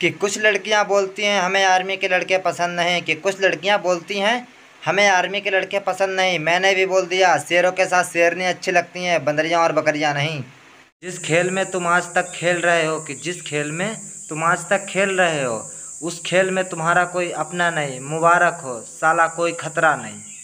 कि कुछ लड़कियां बोलती हैं हमें आर्मी के लड़के पसंद नहीं कि कुछ लड़कियां बोलती हैं हमें आर्मी के लड़के पसंद नहीं मैंने भी बोल दिया शेरों के साथ शेरनी अच्छी लगती हैं बंदरियाँ और बकरियाँ नहीं जिस खेल में तुम आज तक खेल रहे हो कि जिस खेल में तुम आज तक खेल रहे हो उस खेल में तुम्हारा कोई अपना नहीं मुबारक हो साला कोई खतरा नहीं